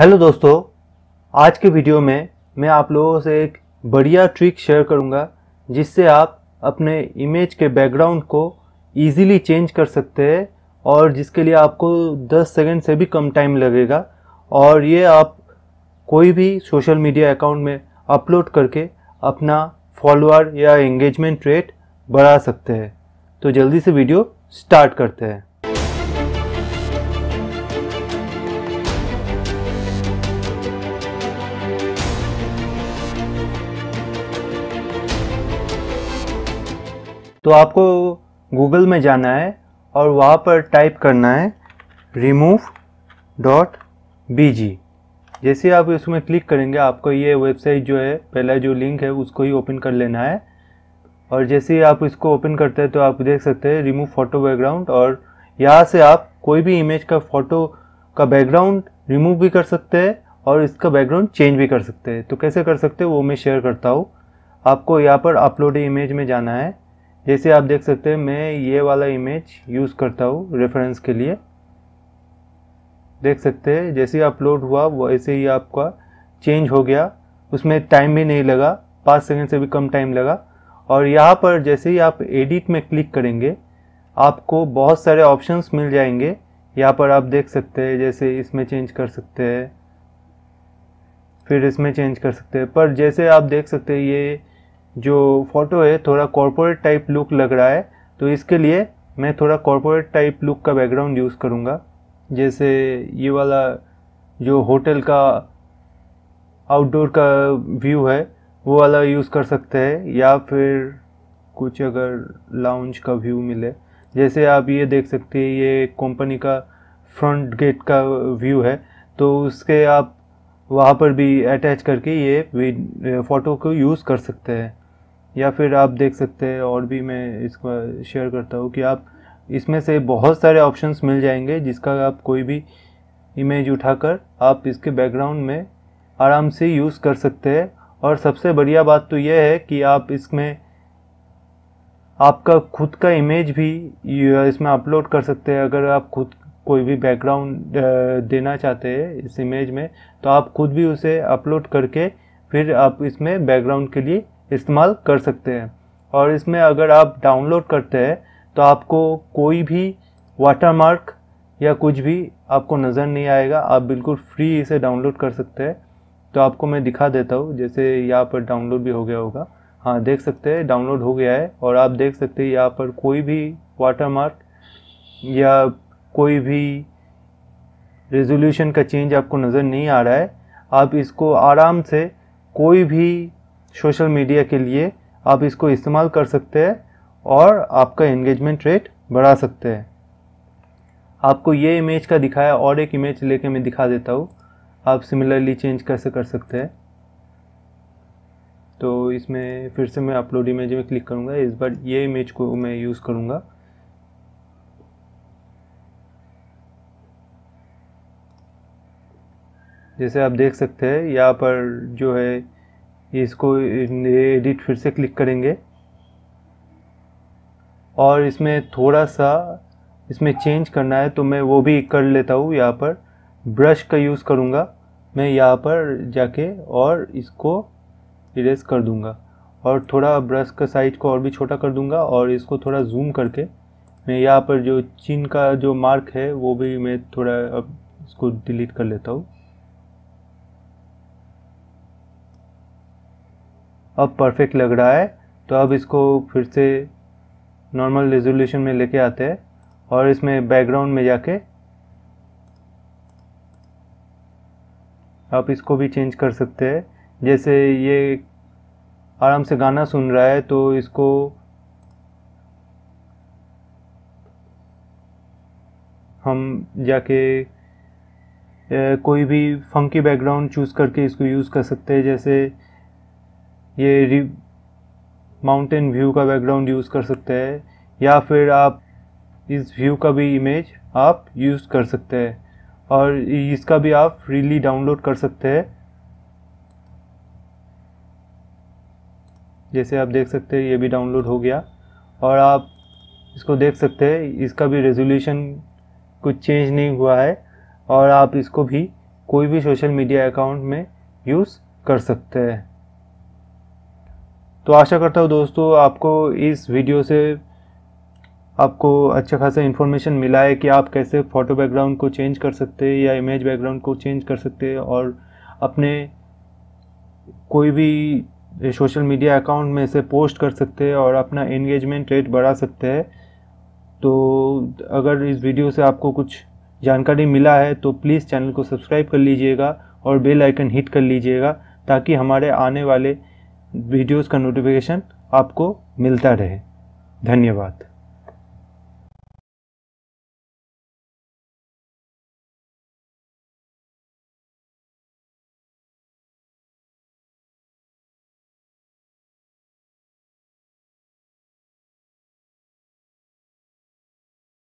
hello दोस्तों आज के वीडियो में मैं आप लोगों से एक बढ़िया ट्रिक शेयर करूंगा जिससे आप अपने इमेज के बैकग्राउंड को इजीली चेंज कर सकते हैं और जिसके लिए आपको 10 सेकंड से भी कम टाइम लगेगा और ये आप कोई भी सोशल मीडिया अकाउंट में अपलोड करके अपना फॉलोअर या एंगेजमेंट रेट बढ़ा सकते हैं तो जल्दी से वीडियो स्टार्ट करते हैं तो आपको गूगल में जाना है और वहाँ पर टाइप करना है रिमूव डॉट बी जी जैसे आप इसमें क्लिक करेंगे आपको ये वेबसाइट जो है पहला जो लिंक है उसको ही ओपन कर लेना है और जैसे ही आप इसको ओपन करते हैं तो आप देख सकते हैं रिमूव फोटो बैकग्राउंड और यहाँ से आप कोई भी इमेज का फ़ोटो का बैकग्राउंड रिमूव भी कर सकते हैं और इसका बैकग्राउंड चेंज भी कर सकते हैं तो कैसे कर सकते हैं वो मैं शेयर करता हूँ आपको यहाँ पर अपलोड इमेज में जाना है जैसे आप देख सकते हैं मैं ये वाला इमेज यूज़ करता हूँ रेफरेंस के लिए देख सकते हैं जैसे ही अपलोड हुआ वैसे ही आपका चेंज हो गया उसमें टाइम भी नहीं लगा पाँच सेकेंड से भी कम टाइम लगा और यहाँ पर जैसे ही आप एडिट में क्लिक करेंगे आपको बहुत सारे ऑप्शंस मिल जाएंगे यहाँ पर आप देख सकते हैं जैसे इसमें चेंज कर सकते हैं फिर इसमें चेंज कर सकते हैं पर जैसे आप देख सकते हैं ये जो फ़ोटो है थोड़ा कॉरपोरेट टाइप लुक लग रहा है तो इसके लिए मैं थोड़ा कॉरपोरेट टाइप लुक का बैकग्राउंड यूज़ करूँगा जैसे ये वाला जो होटल का आउटडोर का व्यू है वो वाला यूज़ कर सकते हैं या फिर कुछ अगर लाउंज का व्यू मिले जैसे आप ये देख सकते हैं ये कंपनी का फ्रंट गेट का व्यू है तो उसके आप वहाँ पर भी अटैच करके ये फ़ोटो को यूज़ कर सकते हैं या फिर आप देख सकते हैं और भी मैं इसको शेयर करता हूँ कि आप इसमें से बहुत सारे ऑप्शंस मिल जाएंगे जिसका आप कोई भी इमेज उठाकर आप इसके बैकग्राउंड में आराम से यूज़ कर सकते हैं और सबसे बढ़िया बात तो यह है कि आप इसमें आपका खुद का इमेज भी इसमें अपलोड कर सकते हैं अगर आप खुद कोई भी बैकग्राउंड देना चाहते हैं इस इमेज में तो आप खुद भी उसे अपलोड करके फिर आप इसमें बैकग्राउंड के लिए इस्तेमाल कर सकते हैं और इसमें अगर आप डाउनलोड करते हैं तो आपको कोई भी वाटरमार्क या कुछ भी आपको नज़र नहीं आएगा आप बिल्कुल फ्री इसे डाउनलोड कर सकते हैं तो आपको मैं दिखा देता हूँ जैसे यहाँ पर डाउनलोड भी हो गया होगा हाँ देख सकते हैं डाउनलोड हो गया है और आप देख सकते हैं यहाँ पर कोई भी वाटरमार्क या कोई भी रेजोल्यूशन का चेंज आपको नज़र नहीं आ रहा है आप इसको आराम से कोई भी सोशल मीडिया के लिए आप इसको इस्तेमाल कर सकते हैं और आपका एंगेजमेंट रेट बढ़ा सकते हैं आपको ये इमेज का दिखाया और एक इमेज लेके मैं दिखा देता हूँ आप सिमिलरली चेंज कैसे कर सकते हैं तो इसमें फिर से मैं अपलोड इमेज में क्लिक करूँगा इस बार ये इमेज को मैं यूज़ करूँगा जैसे आप देख सकते हैं यहाँ पर जो है इसको एडिट फिर से क्लिक करेंगे और इसमें थोड़ा सा इसमें चेंज करना है तो मैं वो भी कर लेता हूँ यहाँ पर ब्रश का यूज़ करूँगा मैं यहाँ पर जाके और इसको इरेज कर दूँगा और थोड़ा ब्रश का साइज को और भी छोटा कर दूँगा और इसको थोड़ा जूम करके मैं यहाँ पर जो चिन का जो मार्क है वो भी मैं थोड़ा अब इसको डिलीट कर लेता हूँ अब परफेक्ट लग रहा है तो अब इसको फिर से नॉर्मल रेजोल्यूशन में लेके आते हैं और इसमें बैकग्राउंड में जाके आप इसको भी चेंज कर सकते हैं जैसे ये आराम से गाना सुन रहा है तो इसको हम जाके कोई भी फंकी बैकग्राउंड चूज़ करके इसको यूज़ कर सकते हैं जैसे ये माउंटेन व्यू का बैकग्राउंड यूज़ कर सकते हैं या फिर आप इस व्यू का भी इमेज आप यूज़ कर सकते हैं और इसका भी आप फ्रीली डाउनलोड कर सकते हैं जैसे आप देख सकते हैं ये भी डाउनलोड हो गया और आप इसको देख सकते हैं इसका भी रेजोल्यूशन कुछ चेंज नहीं हुआ है और आप इसको भी कोई भी सोशल मीडिया अकाउंट में यूज़ कर सकते हैं तो आशा करता हूँ दोस्तों आपको इस वीडियो से आपको अच्छा खासा इन्फॉर्मेशन मिला है कि आप कैसे फ़ोटो बैकग्राउंड को चेंज कर सकते हैं या इमेज बैकग्राउंड को चेंज कर सकते हैं और अपने कोई भी सोशल मीडिया अकाउंट में से पोस्ट कर सकते हैं और अपना एंगेजमेंट रेट बढ़ा सकते हैं तो अगर इस वीडियो से आपको कुछ जानकारी मिला है तो प्लीज़ चैनल को सब्सक्राइब कर लीजिएगा और बेल आइकन हिट कर लीजिएगा ताकि हमारे आने वाले वीडियोस का नोटिफिकेशन आपको मिलता रहे धन्यवाद